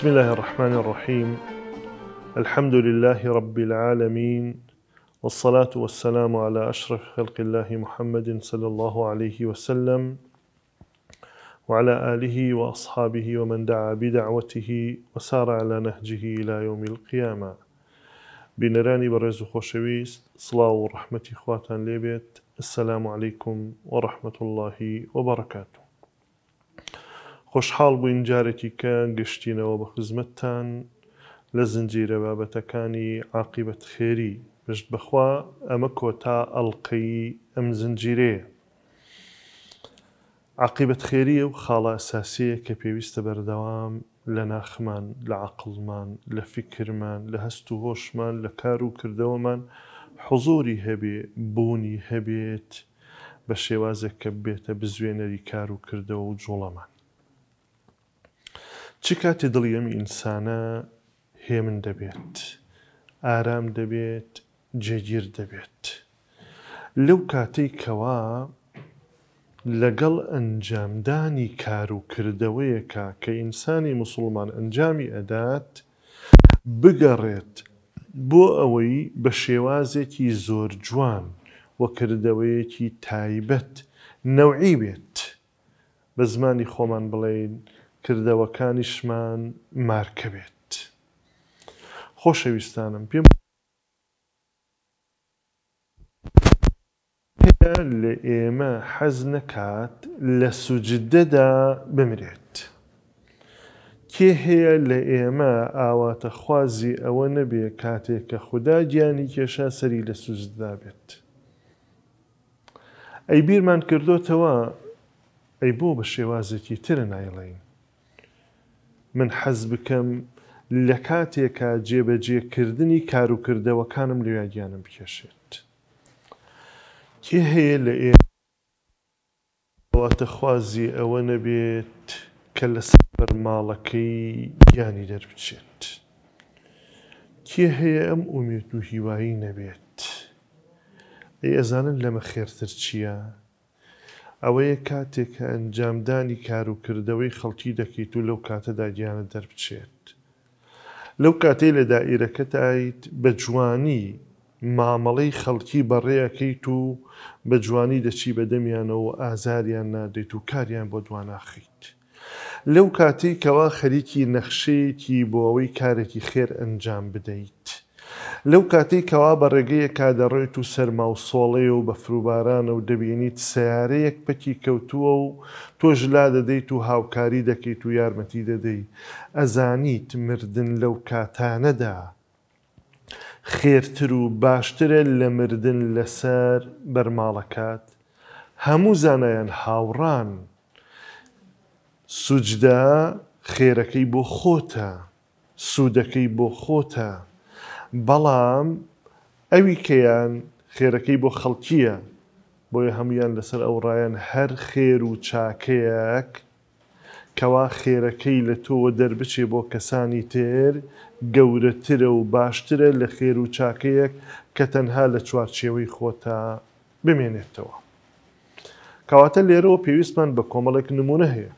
بسم الله الرحمن الرحيم الحمد لله رب العالمين والصلاة والسلام على أشرف خلق الله محمد صلى الله عليه وسلم وعلى آله وأصحابه ومن دعا بدعوته وسار على نهجه إلى يوم القيامة بنراني برز خوشويس صلاة ورحمة إخواتان ليبيت السلام عليكم ورحمة الله وبركاته خۆشحاڵ بووین جارێکی کە گەشتینەوە بە خزمەتتان لە زنجیرە بابەتەکانی عقیبەت خێری پشت بخوا ئەمە کۆتا ئەڵلقەی ئەم زنجیرەیە عقیبەت خێری ئەو خاڵە ئەساسیە کە پێویستە بەردەوام لە ناخمان لە عقلمان لە فکرمان لە هەست و هۆشمان لە کار و کردەوەمان حزۆری هەبێ بوونی هەبێت بە شێوازێک کە بێتە بزوێنەری کار و کردەوە و جوڵەمان چ کاتی دڵی ئەم ئینسانە هێمن دەبێت ئارام دەبێت جێگیر دەبێت لەو کاتەی کەوا لەگەڵ ئەنجامدانی کار و کردەوەیەکە کە ئینسانی مسلمان ئەنجامی ئەدات بگەڕێت بۆ ئەوەی بە شێوازێکی زۆر جوان وەکردەوەیەکی تایبەت نەوعی بێت بە زمانی خۆمان بڵێن کردەوەکانیشمان مارکە بێت خۆشەویستانم پێم لە ئێمە حەز نەکات لە سوجددەدا بمرێت کێ هەیە لە ئێمە ئاواتە خوازی ئەوە نەبێ کاتێک کە خوددا گیانی کێشە سەری لە سوزدا بێت ئەی بیرمان کردوتەوە ئەی بۆ بە شێوازێکی ترە نایڵین من حەز بکەم لە کاتێکە جێبەجێکردنی کاروکردەوەکانم لەویانیانم بکێشێت. کێ هەیە لە ئێواتە خوازی ئەوە نەبێت کە لە سەر ماڵەکەی یانی دەربچێت. کێ هەیە ئەم ئومێت و هیوایی نەبێت. ئەی ئەزانن لەمە خێرتر چییە؟ ئەوەیە کاتێک کە ئەنجامدانی کاروکردەوەی خەڵکی دەکەیت و لەو کاتەدا گیانە دەربچێت. لەو کاتەی لە دائیرەکەتیت بە جوانی مامەڵەی خەڵکی بەڕێەکەیت و بە جوانی دەچی بەدەمیانەوە ئازاریان نادێت و کاریان بۆ دواناخیت. لەو کاتەی کەوا خەریکی نەخشەیەکی بۆ ئەوەی کارێکی خێر ئەنجام بدەیت. لەو کاتەی کەوا بە ڕێگەیە کا دەڕێت و سەرما و سۆڵێ و بە فروبارانە و دەبیێنیت سیارەیەک پەکی کەوتووە و تۆژ لا دەدەیت و هاوکاری دەکەیت و یارمەتی دەدەیت ئەزانیت مردن لەو کاتانەدا خێرتر و باشترە لە مردن لەسەر بەرماڵەکات هەموو زانایەن هاوڕان سوجدا خێرەکەی بۆ خۆتە سوودەکەی بۆ خۆتە بەڵام ئەوی کەیان خێرەکەی بۆ خەڵکیە بۆیە هەمویان لەسەر ئەو ڕایەن هەر خێر و چاکەیەک کەوا خێرەکەی لە تۆوە دەربچێ بۆ کەسانی تێر گەورەترە و باشترە لە خێر و چاکەیەک کە تەنها لە چوارچێوەی خۆتا بمێنێتەوە. کەواتە لێرەوە پێویستمان بە کۆمەڵێک نمونە هەیە.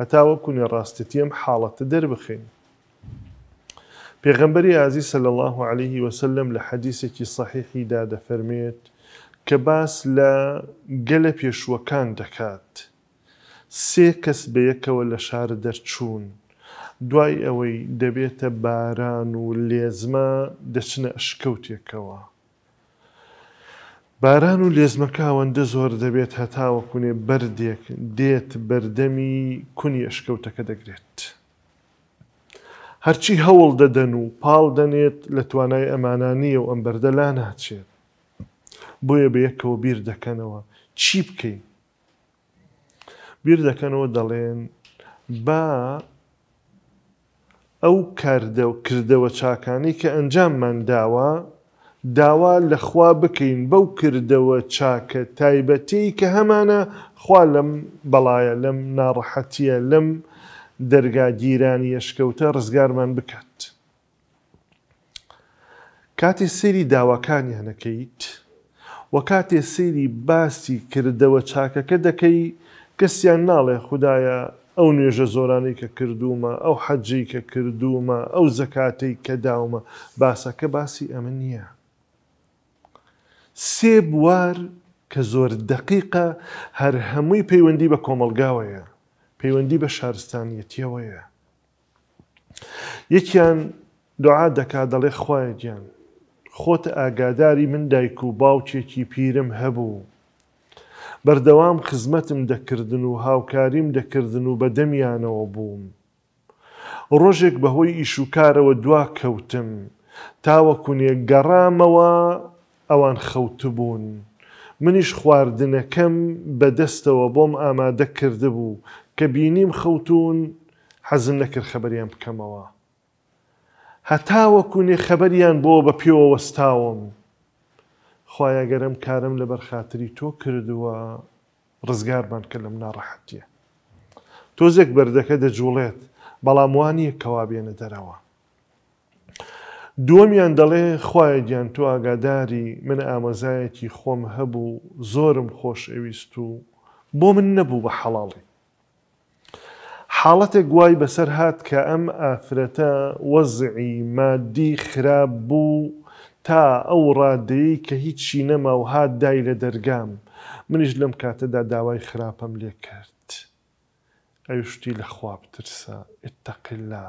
هەتاوە کوونی ڕاستەتی ئەم حاڵەتە دەربخین. پێغەمبەری ئازی سەل الله عليه وسلم لە حەدیسێکی صحیحی دادەفەرمێت کە باس لە گەلە پێشوەکان دەکات. سێ کەس بە یەکەوە لە شار دەرچوون. دوای ئەوەی دەبێتە باران و لێزمە دەچنە ئەشکەوتێکەوە. باران و لێزمەکە ئەوەندە زۆر دەبێت هەتاوە کوونێ بەردێک دێت بەردەمی کونی ئەشکەوتەکە دەگرێت. هەرچی هەوڵ دەدەن و پاڵ دەنێت لە توانای ئەمانانیە و ئەم بەردەلا ناچێت بۆیە بەیەکەوە بیر دەکەنەوە چی بکەین بیر دەکەنەوە دەڵێن با ئەو کاردە و کردەوە چاکانی کە ئەنجاممان داوە داوا لەخوا بکەین بەو کردەوە چاکە تایبەتی کە هەمانە خوا لەم بەڵایە لەم ناڕەحەتیە لەم دەرگاگیرانی یشکەوتە ڕزگارمان بکات. کاتێ سێری داواکانیانەکەیت، وە کاتێ سێری باسی کردەوە چاکەکە دەکەی کەسیان ناڵێ خدایە ئەو نوێژە زۆرانەی کە کردومە ئەو حەجی کە کردومە ئەو زەکاتەی کە داومە باسەکە باسی ئەمە نییە. سێ بوار کە زۆر دەقیقە هەر هەمووی پەیوەندی بە کۆمەلگاوەیە. پەیوەندی بە شارستانیەتیەوەیە یەکیان دوعا دەکا دەڵێ خوای گیان خۆتە ئاگاداری من دایک و باوچێکی پیرم هەبوو بەردەوام خزمەتم دەکردن و هاوکاریم دەکردن و بەدەمیانەوە بووم ڕۆژێک بەهۆی ئیشوکارەوە دوا کەوتم تاوەکوونێ گەڕامەوە ئەوان خەوت بوون منیش خواردنەکەم بەدەستەوە بۆم ئامادە کرده بوو کە بینیم خەوتون حەزم نەکرد خەبەریان بکەمەوە. هەتا وەکوونێ خەبەریان بۆ بە پێوە وەستاوم. خۆیە گەرم کارم لە بەرخاتری تۆ کردووە ڕزگارمان کە لەم ناڕەحەتیە. تۆزێک بەردەکە دەجوڵێت بەڵام وانی کەوابێنە دەرەوە. دووەمیان دەڵێ خخوای گیان تۆ ئاگاداری من ئامەزایەکی خۆم هەبوو زۆرم خۆش ئەویست و بۆ من نەبوو بە حەڵاڵی. حاڵەتێک گوای بەسەر هات کە ئەم ئافرەتە وەزعی مادی خراپ بوو تا ئەو ڕادەیە کە هیچی نەما و هات دای لە دەرگام منیش لەم کاتەدا داوای خراپەم لێ کرد ئەو شتی لە خواب ترسە ئتەقللا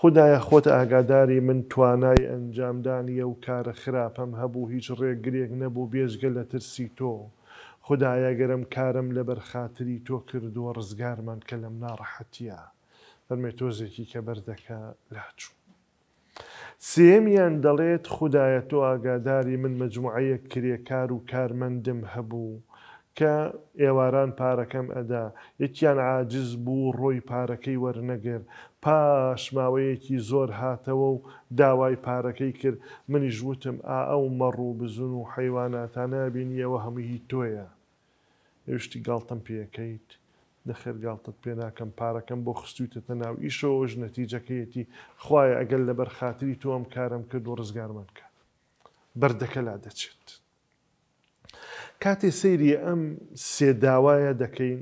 خدایە خۆت ئاگاداری من توانای ئەنجامدانی ئەو کارە خراپەم هەبوو هیچ ڕێگرێک نەبوو بێژگە لە ترسی تۆ. خدایە گەرم کارم لە بەرخاتری تۆ کردووە ڕزگارمان کە لەم ناڕەحەتە فەرمێ تۆزێکی کە بەردەکە لاچوو. سێمیان دەڵێت خدایە تۆ ئاگاداری من مجموعەیە کرێکار و کارمەندم هەبوو کە ئێواران پارەکەم ئەدا یەکیان عاجز بوو ڕۆی پارەکەی وەرنەگر پاش ماوەیەکی زۆر هاتەوە و داوای پارەکەی کرد منی ژوتم ئا ئەو مەڕوو بزون و حەیواناتانە بینیەوە هەمووی تۆیە ئێشتی گاڵتم پێەکەیت دەخێر گاڵتت پێ ناکەم پارەکەم بۆ خستویتە ناو ئیشەوەژ نەتیجەکەیەتی خخوایە ئەگەل لە بەرخاتری تۆم کارم کرد و ڕزگارمان کە بەردەکە لا دەچێت. کاتێ سەیری ئەم سێداوایە دەکەین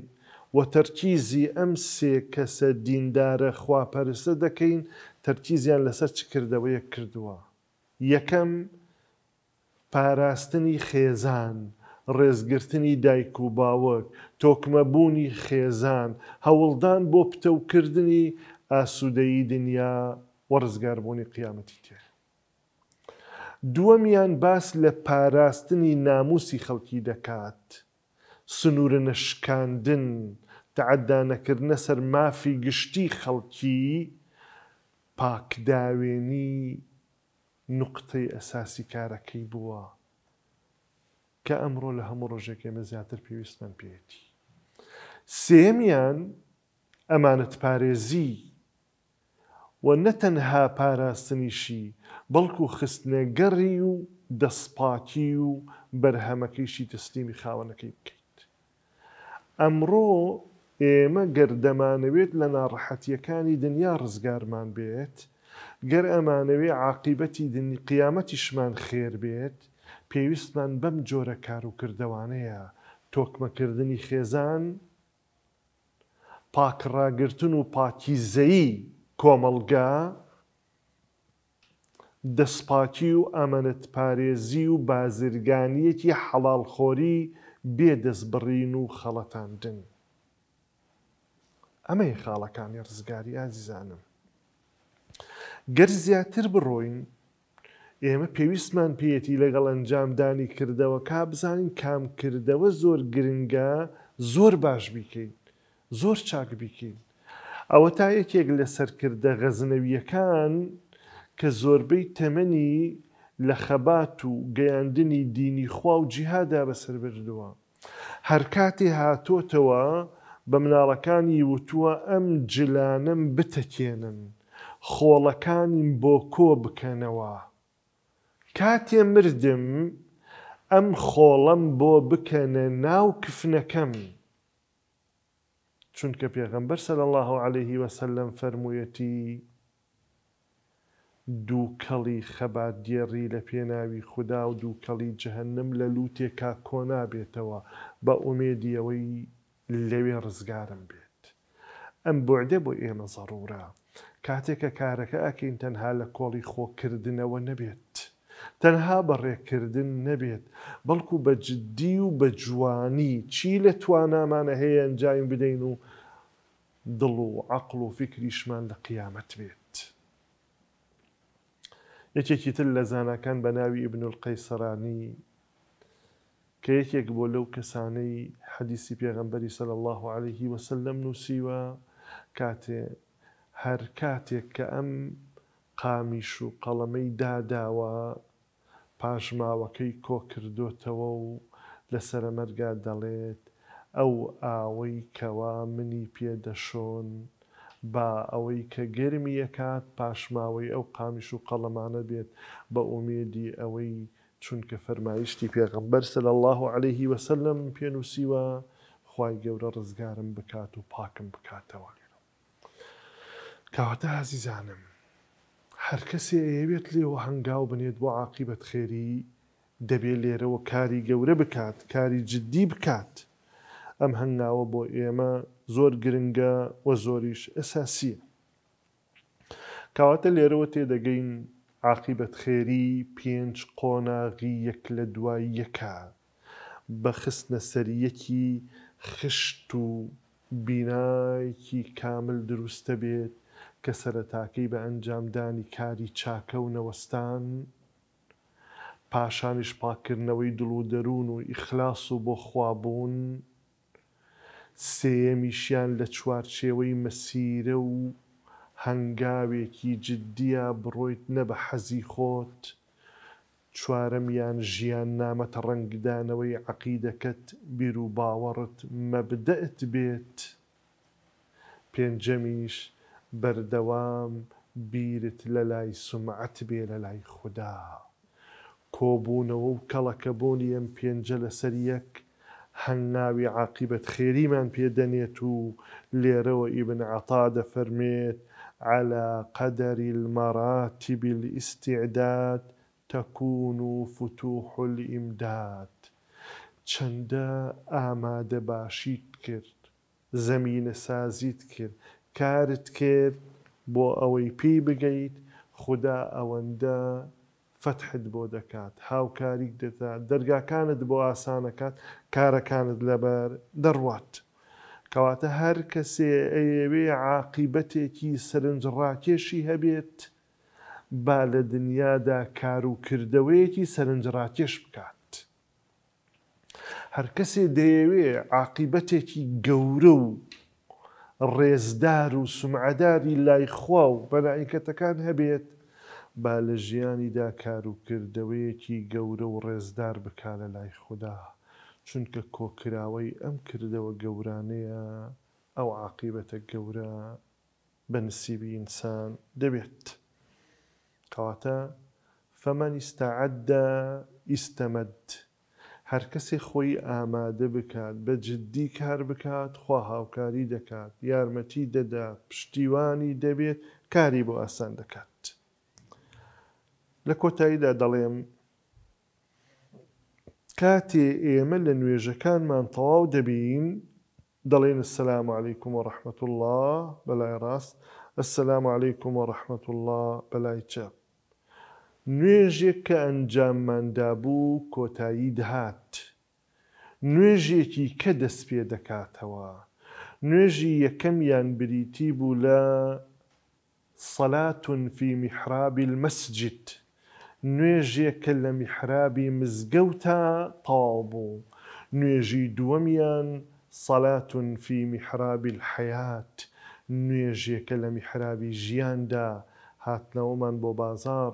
و تەرکیزی ئەم سێ کەسە دیندارە خواپەرستە دەکەین تەرکیزیان لەسەر چ کردەوەیە کردووە. یەکەم پاراستنی خێزان ڕێزگرتنی دایک و باوەک تۆکمەبوونی خێزان هەوڵدان بۆ پتەوکردنی ئاسوودەیی دنیا وەرزگاربوونی قیامەتی تێ. دووەمیان باس لە پاراستنی ناموسی خەڵکی دەکات، سنوورە نەشکاندن، تعدانەکردنە سەر مافی گشتی خەڵکی پاکداوێنی نقطەی ئەساسی کارەکەی بووە. کە ئەمڕۆ لە هەموو ڕۆژێکێمە زیاتر پێویستمان پێێتی سێمیان ئەمانت پارێزی و نەتەنها پاراستنیشی بەڵکو خستنە گەڕی و دەسپاکی و بەرهەمەکەیشی تەسلیمی خاوەنەکەی بکەیت ئەمڕۆ ئێمە گەردەمانەوێت لە ناڕەحەتیەکانی دنیا ڕزگارمان بێت گەر ئەمانەوێ عاقیبەتی دنی قیامەتیشمان خێر بێت پێویستمان بەم جۆرە کار و کردەوانەیە تۆکمەکردنی خێزان پاکڕاگرتن و پاکیزەیی کۆمەلگا دەسپاکی و ئەمەنت پارێزی و بازرگانیەکی حەڵالخۆری بێدەستبڕین و خەڵەتاندن. ئەمەی خاڵەکانی ڕزگاری ئازیزانم. گەر زیاتر بڕۆین ئێمە پێویستمان پێەتی لەگەڵ ئەنجامدانی کردەوە کا بزانین کامکردەوە زۆر گرنگە زۆر باش بیکەین زۆر چاک بیکەین ئەوە تا یەکێک لە سەرکردە غەزنەویەکان کە زۆربەی تەمەنی لە خەبات و گەیاندنی دینی خوا و جیهادا بەسەر بردووە هەر کاتێ هاتۆتەوە بە مناڵەکانی وتووە ئەم جلانم بتەکێنن خۆڵەکانیم بۆ کۆ بکەنەوە کاتێ مردم ئەم خۆڵم بۆ بکەنە ناو کفنەکەم چونکە پێغەمبەر سەر الله عليه وسلم فەرموویەتی دوو کەڵی خەبات دیێڕی لە پێناوی خوددا و دوو کەڵی جەهنم لە لوتێکا کۆنابێتەوە بە ئومێدیەوەی لەوێ ڕزگارم بێت ئەم بردە بۆ ئێمە زەڕورە کاتێکە کارەکە ئەکەین تەنها لە کۆڵی خۆکردنەوە نەبێت. تەنها بەڕێکردن نەبێت بەڵکو بە جددی و بە جوانی چی لە توانامانە هەیە ئەنجایم بدەین و دڵ و عقل و فکریشمان لە قیامەت بێت یەکێکی تر لە زانەکان بە ناوی ئبن القەیسەرانی کە یەکێک بۆ لەو کەسانەی حەدیسی پێغمبەری سەل الله عليه وسلم نووسیوە کاتێ هەر کاتێک کە ئەم قامیش و قەڵەمەی داداوە پاشماوەکەی کۆ کردوتەوە و لە سەرمەرگا دەڵێت ئەو ئاوەی کەوا منی پێدەشۆن با ئەوەی کە گرمی یەکات پاشماوەی ئەو قامیش و قەڵەمانە بێت بە ئومێدی ئەوەی چونکە فەرمایشتی پێغمبەر سل الله عليهەیهی وسلم پێنووسیوە خی گەورە ڕزگارم بکات و پاکم بکاتەوە کەواتە هازیزانم هەر کەسێ ئەیەوێت لێەوە هەنگاو بنێت بۆ عقیبەت خێری دەبێت لێرەوە کاری گەورە بکات کاری جددی بکات ئەم هەنگاوە بۆ ئێمە زۆر گرنگە وە زۆریش ئەساسیە کاواتە لێرەوە تێدەگەین عقیبەت خێری پێنج قۆناغی یەک لە دوای یەکە بە خستنە سەریەکی خشت و بینایکی کامل دروستە بێت کە سەرەتاکەی بە ئەنجامدانی کاری چاکە و نەوەستان پاشانیش پاکردنەوەی دڵ و دەروون و ئیخلاس و بۆ خوابوون سێمیشیان لە چوارچێوەی مەسیرە و هەنگاوێکی جددیە بڕۆیت نە بە حەزی خۆت چوارەمیان ژیان نامەتە ڕنگدانەوەی عقیدەکەت بیر و باوەڕت مەبدەت بێت پێنجەمیش بەردەوام بیرت لە لای سمعەت بێ لە لای خوددا کۆبوونەوە و کەڵەکە بۆنی ئەم پێنجە لەسەر یەک هەنگناوی عاقیبەت خێریمان پێدەنێت و لێرەوە ئیبن عتا دەفەرمێت على قدر المراتب الاستعداد تكون فتوح الإمداد چەندە ئامادە باشیت کرد زەمینە سازیت کرد کارت کرد بۆ ئەوەی پێی بگەیت خدا ئەوەندە فتحت بۆ دەکات هاوکاریک دەدا دەرگاکانت بۆ ئاسانەکات کارەکانت لەبەر دەڕوات کەواتە هەر کەسێ ئەیەوێ عاقیبەتێکی سەرنجڕاکێشی هەبێت با لە دنیادا کار و کردەوەیەکی سەرنجڕاکێش بکات هەر کەسێ دەیەوێ عاقیبەتێکی گەورە و ڕێزدار و سمعداری لایخوا و بەنائیکەتەکان هەبێت با لە ژیانیدا کاروکردەوەیەکی گەورە و ڕێزدار بکا لە لای خوددا چونکە کۆکراوەی ئەم کردەوە گەورانەیە ئەو عقیبەتە گەورە بە نسیبی ئینسان دەبێت کەواتە فەمەنی ستعددا ئیسەمەد. هەر کەسی خۆی ئامادە بکات بە جددی کار بکات خوا هاوکاری دەکات یارمەتی دەدا پشتیوانی دەبێت کاری بۆ ئاسان دەکات لە کۆتاییدا دەڵێم کاتێ ئێمە لە نوێژەکانمان تەواو دەبین دەڵێن السلام عیکم و ڕحمت الله بەلای ڕاست السلام عیکم و ڕحمت الله بەلای چپ نوێژێک کە ئەنجامماندا بوو کۆتایی دەهات نوێژێکی کە دەست پێ دەکاتەوە نوێژی یەکەم یان بریتی بوو لە سەلاتون فی میحرابی المەسجد نوێژێکە لە میحرابی مزگەوتە تاڵ بوو نوێژی دووەمیان سەلاتون فی میحرابی الحەیات نوێژێکە لە میحرابی ژیاندا هاتنەوەمان بۆ بازار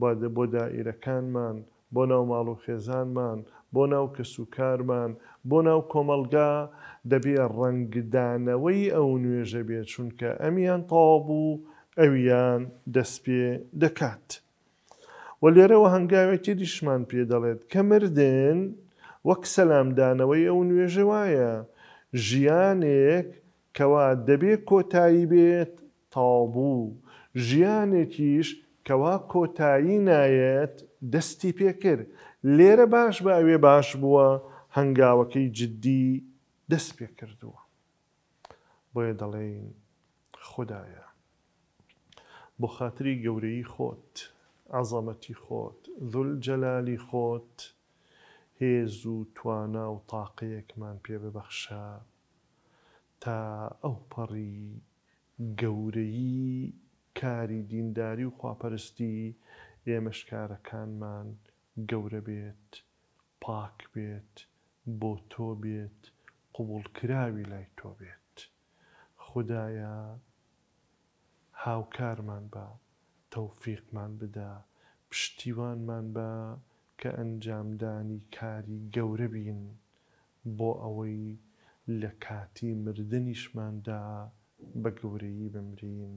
بۆ دائیرەکانمان بۆ ناو ماڵ و خێزانمان بۆ ناو کەسوکارمان بۆ ناو کۆمەلگا دەبێ ڕنگدانەوەی ئەو نوێژە بێت چونکە ئەمیان تاوابوو ئەویان دەستپێ دەکات. وە لێرەوە هەنگاوێتی دیشمان پێ دەڵێت کە مردن وەک سەلامدانەوەی ئەو نوێژە وایە ژیانێک کەوا دەبێت کۆتایی بێت تاڵبوو ژیانێکیش کەوا کۆتایی نایەت دەستی پێکرد لێرە باش بە ئەوێ باش بووە هەنگاوەکەی جددی دەست پێ کردووە بۆیە دەڵێن خدایە بۆ خااتری گەورەی خۆت عزەمەتی خۆت زل جەلالی خۆت هێز و توانە و تاقیەکمان پێ ببەخشە تا ئەو پەڕی گەورەی کاری دینداری و خواپەرستی ئێمەشکارەکانمان گەورە بێت پاک بێت بۆ تۆ بێت قوبولکراوی لای تۆ بێت خدایە هاوکارمان بە تەوفیقمان بدا پشتیوانمان بە کە ئەنجامدانی کاری گەورە بین بۆ ئەوەی لە کاتی مردنیشماندا بە گەورەی بمرین.